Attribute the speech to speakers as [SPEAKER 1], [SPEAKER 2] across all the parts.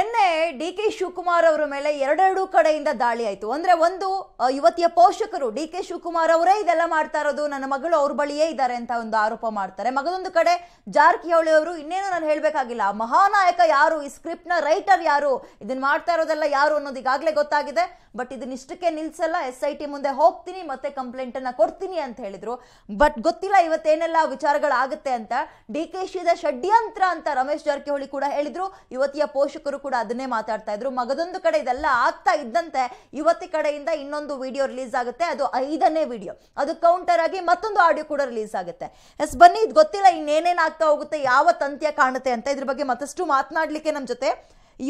[SPEAKER 1] ನಿನ್ನೆ D K Shivakumar ಅವರ ಮೇಲೆ ಎರಡೆರಡು ಕಡೆಯಿಂದ ದಾಳಿ ಆಯಿತು ಅಂದ್ರೆ ಒಂದು ಯುವತಿಯ ಪೋಷಕರು ಡಿ ಕೆ ಶಿವಕುಮಾರ್ ಅವರೇ ಇದೆಲ್ಲ ಮಾಡ್ತಾ ಇರೋದು ನನ್ನ ಮಗಳು ಅವ್ರ ಬಳಿಯೇ ಇದ್ದಾರೆ ಅಂತ ಒಂದು ಆರೋಪ ಮಾಡ್ತಾರೆ ಮಗದೊಂದು ಕಡೆ ಜಾರಕಿಹೊಳಿ ಅವರು ಇನ್ನೇನು ನಾನು ಹೇಳಬೇಕಾಗಿಲ್ಲ ಮಹಾನಾಯಕ ಯಾರು ಈ ಸ್ಕ್ರಿಪ್ಟ್ ನ ರೈಟರ್ ಯಾರು ಇದನ್ನ ಮಾಡ್ತಾ ಇರೋದೆಲ್ಲ ಯಾರು ಅನ್ನೋದು ಈಗಾಗಲೇ ಗೊತ್ತಾಗಿದೆ ಬಟ್ ಇದನ್ನ ಇಷ್ಟಕ್ಕೆ ನಿಲ್ಸಲ್ಲ ಎಸ್ ಐ ಟಿ ಮುಂದೆ ಹೋಗ್ತೀನಿ ಮತ್ತೆ ಕಂಪ್ಲೇಂಟ್ ಅನ್ನ ಕೊಡ್ತೀನಿ ಅಂತ ಹೇಳಿದ್ರು ಬಟ್ ಗೊತ್ತಿಲ್ಲ ಇವತ್ತೇನೆಲ್ಲ ವಿಚಾರಗಳಾಗುತ್ತೆ ಅಂತ ಡಿ ಕೆ ಶಿದ ಷಡ್ಯಂತ್ರ ಅಂತ ರಮೇಶ್ ಜಾರಕಿಹೊಳಿ ಕೂಡ ಹೇಳಿದ್ರು ಯುವತಿಯ ಪೋಷಕರು ಕೂಡ ಅದನ್ನೇ ಮಾತಾಡ್ತಾ ಇದ್ರು ಮಗದೊಂದು ಕಡೆ ಇದೆಲ್ಲ ಆಗ್ತಾ ಇದ್ದಂತೆ ಯುವತಿ ಕಡೆಯಿಂದ ಇನ್ನೊಂದು ವಿಡಿಯೋ ರಿಲೀಸ್ ಆಗುತ್ತೆ ಅದು ಐದನೇ ವಿಡಿಯೋ ಅದು ಕೌಂಟರ್ ಆಗಿ ಮತ್ತೊಂದು ಆಡಿಯೋ ಕೂಡ ರಿಲೀಸ್ ಆಗುತ್ತೆ ಎಸ್ ಬನ್ನಿ ಇದು ಗೊತ್ತಿಲ್ಲ ಇನ್ನೇನೇನು ಆಗ್ತಾ ಹೋಗುತ್ತೆ ಯಾವ ತಂತ್ಯ ಕಾಣುತ್ತೆ ಅಂತ ಇದ್ರ ಬಗ್ಗೆ ಮತ್ತಷ್ಟು ಮಾತನಾಡಲಿಕ್ಕೆ ನಮ್ಮ ಜೊತೆ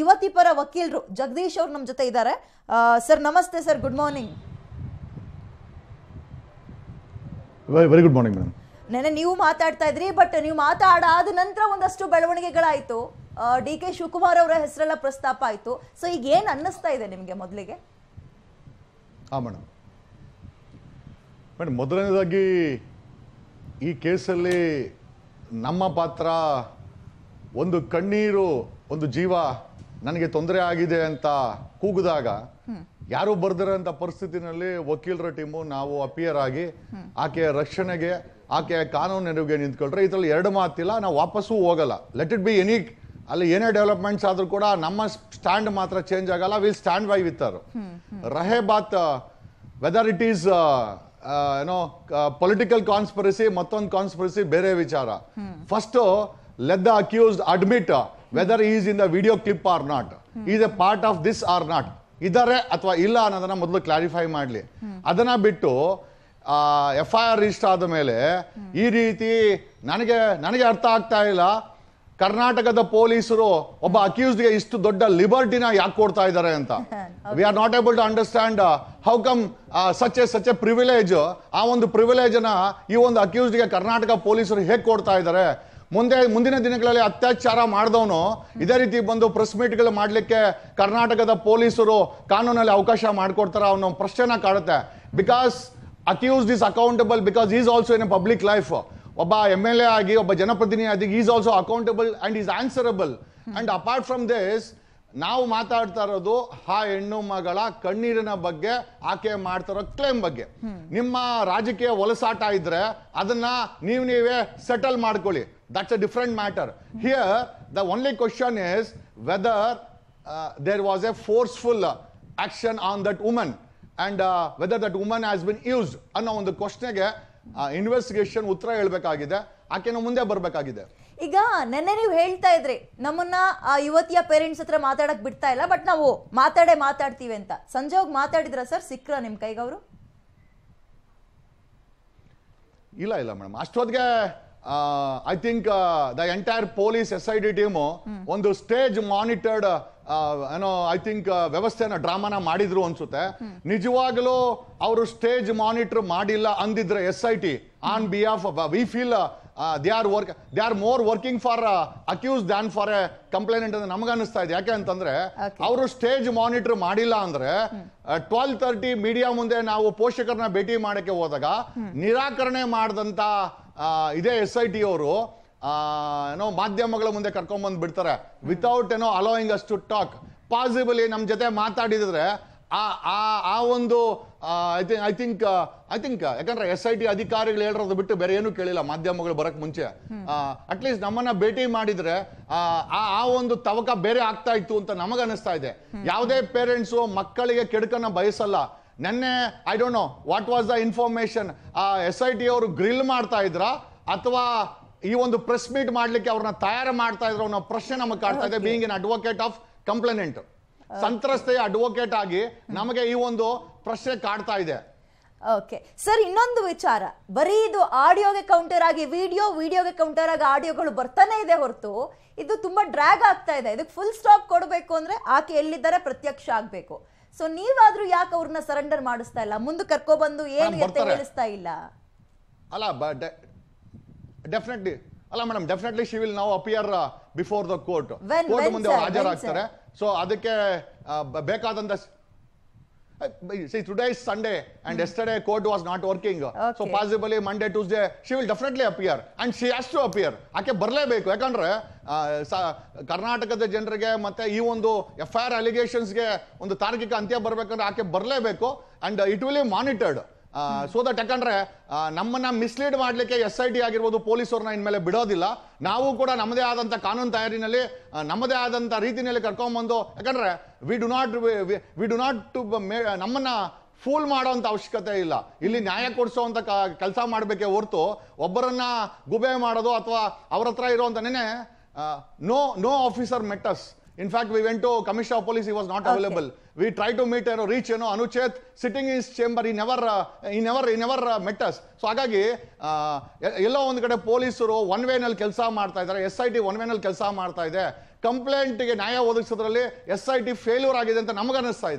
[SPEAKER 1] ಯುವತಿ ಪರ ವಕೀಲರು ಜಗದೀಶ್ ಅವರು ನಮ್ಮ ಜೊತೆ ಇದ್ದಾರೆ ಸರ್ ನಮಸ್ತೆ sir good morning very good morning madam ನೆನೆ ನೀವು ಮಾತಾಡ್ತಾ ಇದ್ರಿ ಬಟ್ ನೀವು ಮಾತಾಡಾದ ನಂತರ ಒಂದಷ್ಟು ಬೆಳವಣಿಗೆಗಳಾಯಿತು ಡಿ ಕೆ ಶಿವಕುಮಾರ್ ಅವರ ಹೆಸರೆಲ್ಲ ಪ್ರಸ್ತಾಪ ಆಯಿತು ಸೊ ಈಗ ಏನು ಅನ್ನಿಸ್ತಾ ಇದೆ ನಿಮಗೆ ಮೊದಲಿಗೆ
[SPEAKER 2] ಹಾಂ ಮೇಡಮ್ ಮೇಡಮ್ ಮೊದಲನೇದಾಗಿ ಈ ಕೇಸಲ್ಲಿ ನಮ್ಮ ಪಾತ್ರ ಒಂದು ಕಣ್ಣೀರು ಒಂದು ಜೀವ ನನಗೆ ತೊಂದರೆ ಆಗಿದೆ ಅಂತ ಕೂಗಿದಾಗ ಯಾರು ಅಂತ ಪರಿಸ್ಥಿತಿನಲ್ಲಿ ವಕೀಲರ ಟೀಮು ನಾವು ಅಪಿಯರ್ ಆಗಿ ಆಕೆಯ ರಕ್ಷಣೆಗೆ ಆಕೆಯ ಕಾನೂನು ನೆರವಿಗೆ ನಿಂತ್ಕೊಂಡ್ರೆ ಇದರಲ್ಲಿ ಎರಡು ಮಾತಿಲ್ಲ ನಾವು ವಾಪಸ್ಸು ಹೋಗಲ್ಲ ಲೆಟ್ ಇಟ್ ಬಿ ಎನಿ ಅಲ್ಲಿ ಏನೇ ಡೆವಲಪ್ಮೆಂಟ್ಸ್ ಆದರೂ ಕೂಡ ನಮ್ಮ ಸ್ಟ್ಯಾಂಡ್ ಮಾತ್ರ ಚೇಂಜ್ ಆಗಲ್ಲ ವಿಲ್ ಸ್ಟ್ಯಾಂಡ್ ಬೈ ವಿತ್ ಅವರು ರಹೆ ಬಾತ್ ವೆದರ್ ಇಟ್ ಈಸ್ ಏನೋ ಪೊಲಿಟಿಕಲ್ ಕಾನ್ಸ್ಪರಸಿ ಮತ್ತೊಂದು ಕಾನ್ಸ್ಪರಸಿ ಬೇರೆ ವಿಚಾರ first let the accused admit whether is in the video clip or not is a part of this or not ಇದಾರೆ ಅಥವಾ ಇಲ್ಲ ಅನ್ನೋದನ್ನ ಮೊದಲು ಕ್ಲಾರಿಫೈ ಮಾಡಲಿ ಅದನ್ನ ಬಿಟ್ಟು ಎಫ್ ಐ ಆರ್ ರಿಜಿಸ್ಟರ್ ಆದ ಮೇಲೆ ಈ ರೀತಿ ನನಗೆ ನನಗೆ ಅರ್ಥ ಆಗ್ತಾ ಇಲ್ಲ ಕರ್ನಾಟಕದ ಪೊಲೀಸರು ಒಬ್ಬ ಅಕ್ಯೂಸ್ಡ್ಗೆ ಇಷ್ಟು ದೊಡ್ಡ ಲಿಬರ್ಟಿನ ಯಾಕೆ ಕೊಡ್ತಾ ಇದ್ದಾರೆ ಅಂತ we are not able to understand how come such a such a privilege ಆ ಒಂದು ಪ್ರಿವಿಲೇಜನ ಈ ಒಂದು ಅಕ್ಯೂಸ್ಡ್ಗೆ ಕರ್ನಾಟಕ ಪೊಲೀಸರು ಹೇಗೆ ಕೊಡ್ತಾ ಇದ್ದಾರೆ ಮುಂದೆ ಮುಂದಿನ ದಿನಗಳಲ್ಲಿ ಅತ್ಯಾಚಾರ ಮಾಡಿದವನು ಇದೇ ರೀತಿ ಬಂದು ಪ್ರೆಸ್ ಮೀಟ್ಗಳು ಮಾಡಲಿಕ್ಕೆ ಕರ್ನಾಟಕದ ಪೊಲೀಸರು ಕಾನೂನಲ್ಲಿ ಅವಕಾಶ ಮಾಡಿಕೊಡ್ತಾರ ಅವನು ಪ್ರಶ್ನೆ ಕಾಡುತ್ತೆ because accuse is accountable because is also in a public life ಒಬ್ಬ ಎಮ್ ಎಲ್ ಎ ಆಗಿ ಒಬ್ಬ ಜನಪ್ರತಿನಿಧಿ is also accountable and is answerable and apart from this ನಾವು ಮಾತಾಡ್ತಾ ಇರೋದು ಆ ಹೆಣ್ಣು ಮಗಳ ಕಣ್ಣೀರಿನ ಬಗ್ಗೆ ಆಕೆ ಇರೋ ಕ್ಲೇಮ್ ಬಗ್ಗೆ ನಿಮ್ಮ ರಾಜಕೀಯ ಒಲಸಾಟ ಇದ್ರೆ ಅದನ್ನ ನೀವು ನೀವೇ ಸೆಟಲ್ ಮಾಡ್ಕೊಳ್ಳಿ that's a different matter here the only question is whether there was a forceful action on that woman and whether that woman has been use ಅನ್ನೋ ಒಂದು ಕ್ವಶನ್ಗೆ ಇನ್ವೆಸ್ಟಿಗೇಷನ್ ಉತ್ತರ ಹೇಳ್ಬೇಕಾಗಿದೆ ಆಕೆನ ಮುಂದೆ ಬರಬೇಕಾಗಿದೆ
[SPEAKER 1] ಈಗ ನೆನ್ನೆ ನೀವು ಹೇಳ್ತಾ ಇದ್ರಿ ನಮ್ಮನ್ನ ಆ ಯುವತಿಯ ಪೇರೆಂಟ್ಸ್ ಹತ್ರ ಮಾತಾಡಕ್ ಬಿಡ್ತಾ ಇಲ್ಲ ಬಟ್ ನಾವು ಮಾತಾಡೆ ಮಾತಾಡ್ತೀವಿ ಅಂತ ಸಂಜೆ ಹೋಗಿ ಮಾತಾಡಿದ್ರ ಸರ್ ಸಿಕ್ಕ್ರ ನಿಮ್ ಕೈಗೆ ಅವರು
[SPEAKER 2] ಇಲ್ಲ ಇಲ್ಲ ಮೇಡಮ್ ಅಷ್ಟೊತ್ತಿಗೆ I think the entire police S I T team ಒಂದು ಸ್ಟೇಜ್ ಮಾನಿಟರ್ಡ್ ಏನೋ ಐ ಥಿಂಕ್ ವ್ಯವಸ್ಥೆನ ಡ್ರಾಮಾನ ಮಾಡಿದ್ರು ಅನ್ಸುತ್ತೆ ನಿಜವಾಗ್ಲೂ ಅವರು ಸ್ಟೇಜ್ ಮಾನಿಟರ್ ಮಾಡಿಲ್ಲ ಅಂದಿದ್ರೆ S I T on behalf we feel they are work they are more working for accuse than for a complainant ಅಂತ ನಮ್ಗೆ ಅನಿಸ್ತಾ ಇದೆ ಯಾಕೆ ಅಂತಂದ್ರೆ ಅವರು ಸ್ಟೇಜ್ ಮಾನಿಟರ್ ಮಾಡಿಲ್ಲ ಅಂದ್ರೆ ಟ್ವೆಲ್ ತರ್ಟಿ ಮೀಡಿಯಾ ಮುಂದೆ ನಾವು ಪೋಷಕರನ್ನ ಭೇಟಿ ಮಾಡಕ್ಕೆ ಹೋದಾಗ ನಿರಾಕರಣೆ ಮಾಡಿದಂತ ಇದೇ ಎಸ್ ಐ ಟಿ ಅವರು ಏನೋ ಮಾಧ್ಯಮಗಳ ಮುಂದೆ ಬಂದು ಬಿಡ್ತಾರೆ ವಿತೌಟ್ ಏನೋ allowing us to talk possibly ನಮ್ಮ ಜೊತೆ ಮಾತಾಡಿದ್ರೆ ಆ ಆ ಆ ಒಂದು I think I think I think ಯಾಕಂದ್ರೆ ಎಸ್ ಐ ಟಿ ಅಧಿಕಾರಿಗಳು ಹೇಳಿರೋದು ಬಿಟ್ಟು ಬೇರೆ ಏನು ಕೇಳಿಲ್ಲ ಮಾಧ್ಯಮಗಳು ಬರಕ್ ಮುಂಚೆ ಅಟ್ಲೀಸ್ಟ್ ನಮ್ಮನ್ನ ಭೇಟಿ ಮಾಡಿದ್ರೆ ಆ ಆ ಒಂದು ತವಕ ಬೇರೆ ಆಗ್ತಾ ಇತ್ತು ಅಂತ ಅನಿಸ್ತಾ ಇದೆ ಯಾವುದೇ ಪೇರೆಂಟ್ಸು ಮಕ್ಕಳಿಗೆ ಕೆಡಕನ್ನ ಬಯಸಲ್ಲ ನೆನ್ನೆ I don't know what was the information ಆ ಎಸ್ ಐ ಟಿ ಅವರು ಗ್ರಿಲ್ ಮಾಡ್ತಾ ಇದ್ರ ಅಥವಾ ಈ ಒಂದು ಪ್ರೆಸ್ ಮೀಟ್ ಮಾಡ್ಲಿಕ್ಕೆ ಅವ್ರನ್ನ ತಯಾರು ಮಾಡ್ತಾ ಇದ್ರು ಅನ್ನೋ ಪ್ರಶ್ನೆ ನಮಗೆ ಕಾಡ್ತಾ ಇದೆ being in advocate of complainant ಸಂತ್ರಸ್ತೆಯ ಅಡ್ವೊಕೇಟ್ ಆಗಿ ನಮಗೆ ಈ ಒಂದು ಪ್ರಶ್ನೆ ಕಾಡ್ತಾ ಇದೆ
[SPEAKER 1] ಓಕೆ ಸರ್ ಇನ್ನೊಂದು ವಿಚಾರ ಬರೀ ಇದು ಆಡಿಯೋಗೆ ಕೌಂಟರ್ ಆಗಿ ವಿಡಿಯೋ ವಿಡಿಯೋಗೆ ಕೌಂಟರ್ ಆಗಿ ಆಡಿಯೋಗಳು ಬರ್ತಾನೆ ಇದೆ ಹೊರತು ಇದು ತುಂಬಾ ಡ್ರ್ಯಾಗ್ ಆಗ್ತಾ ಇದೆ ಇದಕ್ಕೆ ಫುಲ್ ಸ್ಟಾಪ್ ಕೊಡಬೇಕು ಅಂದ್ರೆ ಆಕೆ ಎಲ್ಲಿದ್ದಾರೆ ಪ್ರತ್ಯಕ್ಷ ಆಗಬೇಕು ಸೊ ನೀವಾದ್ರೂ ಯಾಕೆ ಅವ್ರನ್ನ ಸರೆಂಡರ್ ಮಾಡಿಸ್ತಾ ಇಲ್ಲ ಮುಂದೆ ಕರ್ಕೊಬಂದು ಏನು ಎತ್ತ ಹೇಳಿಸ್ತಾ ಇಲ್ಲ
[SPEAKER 2] ಅಲ್ಲ ಡೆಫಿನೆಟ್ಲಿ ಅಲ್ಲ ಮೇಡಮ್ ಡೆಫಿನೆಟ್ಲಿ ಶಿ ವಿಲ್ ನಾವು appear before the court court ಮುಂದೆ ಹಾಜರಾಗ್ತಾರೆ ಸೊ ಅದಕ್ಕೆ ಬೇಕಾದಂತ see today is sunday and mm. yesterday court was not working okay. so she will tuesday appear and she appear to appear ಆಕೆ ಬರಲೇಬೇಕು ಯಾಕಂದ್ರೆ ಕರ್ನಾಟಕದ ಜನರಿಗೆ ಮತ್ತೆ ಈ ಒಂದು ಎಫ್ ಐ ಆರ್ ಅಲಿಗೇಷನ್ಸ್ಗೆ ಒಂದು ತಾರ್ಕಿಕ ಅಂತ್ಯ ಬರಬೇಕಂದ್ರೆ ಆಕೆ ಬರಲೇಬೇಕು and it will monitored so that ಯಾಕಂದ್ರೆ ನಮ್ಮನ್ನ ಮಿಸ್ಲೀಡ್ ಮಾಡಲಿಕ್ಕೆ ಎಸ್ ಐ ಟಿ ಆಗಿರ್ಬೋದು ಪೊಲೀಸರನ್ನ ಇನ್ಮೇಲೆ ಬಿಡೋದಿಲ್ಲ ನಾವು ಕೂಡ ನಮ್ಮದೇ ಆದಂಥ ಕಾನೂನು ತಯಾರಿನಲ್ಲಿ ನಮ್ಮದೇ ಆದಂಥ ರೀತಿಯಲ್ಲಿ ಕರ್ಕೊಂಬಂದು ಯಾಕಂದ್ರೆ we do not we do not to ನಮ್ಮನ್ನ ಫೂಲ್ ಮಾಡೋವಂಥ ಅವಶ್ಯಕತೆ ಇಲ್ಲ ಇಲ್ಲಿ ನ್ಯಾಯ ಕೊಡಿಸೋವಂಥ ಕೆಲಸ ಮಾಡಬೇಕೇ ಹೊರತು ಒಬ್ಬರನ್ನ ಗುಬೆ ಮಾಡೋದು ಅಥವಾ ಅವ್ರ ಹತ್ರ ಇರೋ ನೆನೆ no no officer met us In fact, we went to Commissioner of Police, he was not okay. available. We tried to meet, you know, reach, you know, Anuchet sitting in his chamber, he never, uh, he never, he never uh, met us. So, ಹಾಗಾಗಿ yellow ಒಂದು ಕಡೆ ಪೊಲೀಸರು one one way ಮಾಡ್ತಾ ಇದ್ದಾರೆ S SIT, one way ವೇನಲ್ಲಿ ಕೆಲಸ ಮಾಡ್ತಾ complaint ಕಂಪ್ಲೇಂಟ್ಗೆ ನ್ಯಾಯ ಒದಗಿಸೋದ್ರಲ್ಲಿ ಎಸ್ ಐ ಟಿ ಫೇಲ್ಯೂರ್ ಆಗಿದೆ ಅಂತ ನಮಗನ್ನಿಸ್ತಾ